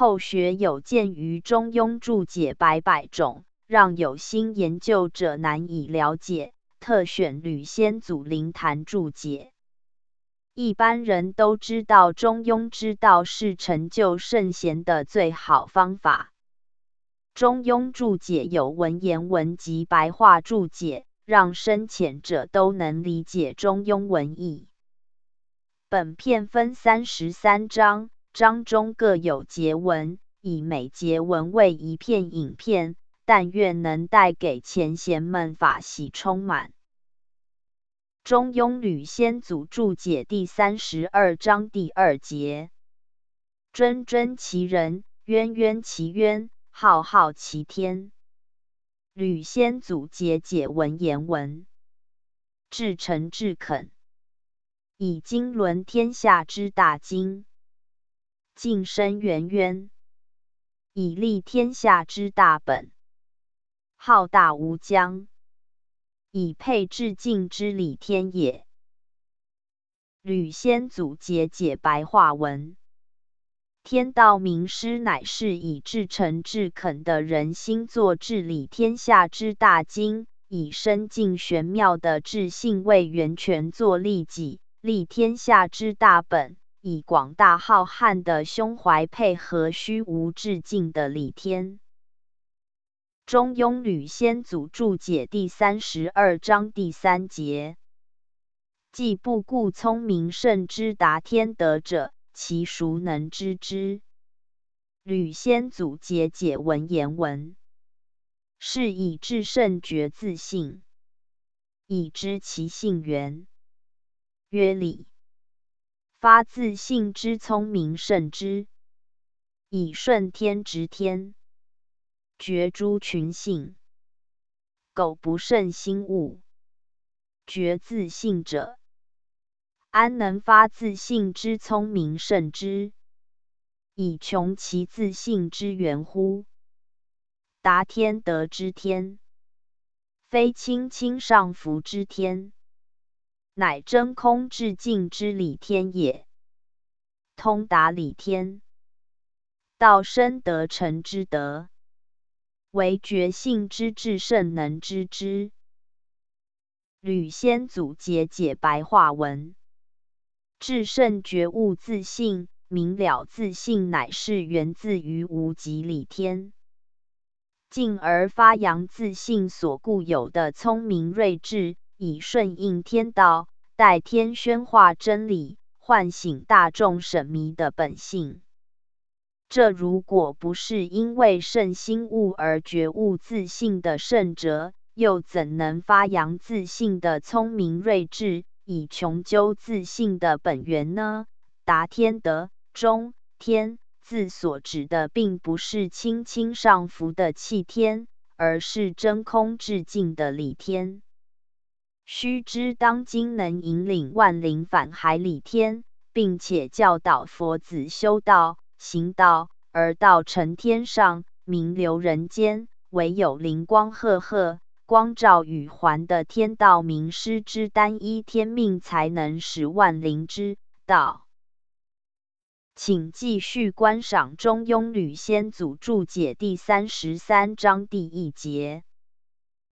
后学有见于《中庸》注解百百种，让有心研究者难以了解，特选吕先祖灵坛注解。一般人都知道，《中庸》之道是成就圣贤的最好方法。《中庸》注解有文言文及白话注解，让深浅者都能理解《中庸》文意。本片分三十三章。章中各有节文，以每节文为一片影片，但愿能带给前贤们法喜充满。中庸吕先祖注解第三十二章第二节：谆谆其人，渊渊其渊，浩浩其天。吕先祖解解文言文，至诚至恳，以经纶天下之大经。尽身渊渊，以立天下之大本；浩大无疆，以配至敬之理天也。吕先祖解解白话文：天道名师，乃是以至诚至恳的人心作治理天下之大经，以深尽玄妙的智性为源泉，做利己、利天下之大本。以广大浩瀚的胸怀配合虚无至境的李天。中庸吕先祖注解第三十二章第三节：既不顾聪明甚之达天德者，其孰能知之？吕先祖解解文言文，是以至圣觉自信，以知其性源，曰理。发自性之聪明甚之，以顺天执天，绝诸群性。苟不胜心物，绝自性者，安能发自性之聪明甚之，以穷其自性之源乎？达天德之天，非亲亲上福之天。乃真空至静之理天也，通达理天，道生德成之德，唯觉性之至圣能知之。吕先祖节解白话文，至圣觉悟自信，明了自信乃是源自于无极理天，进而发扬自信所固有的聪明睿智，以顺应天道。在天宣化真理，唤醒大众神迷的本性。这如果不是因为圣心悟而觉悟自信的圣哲，又怎能发扬自信的聪明睿智，以穷究自信的本源呢？达天德中天字所指的，并不是轻轻上浮的气天，而是真空至静的理天。须知，当今能引领万灵返海里天，并且教导佛子修道行道，而道成天上名流人间，唯有灵光赫赫、光照宇寰的天道名师之单一天命，才能使万灵之道。请继续观赏《中庸》吕先祖注解第三十三章第一节。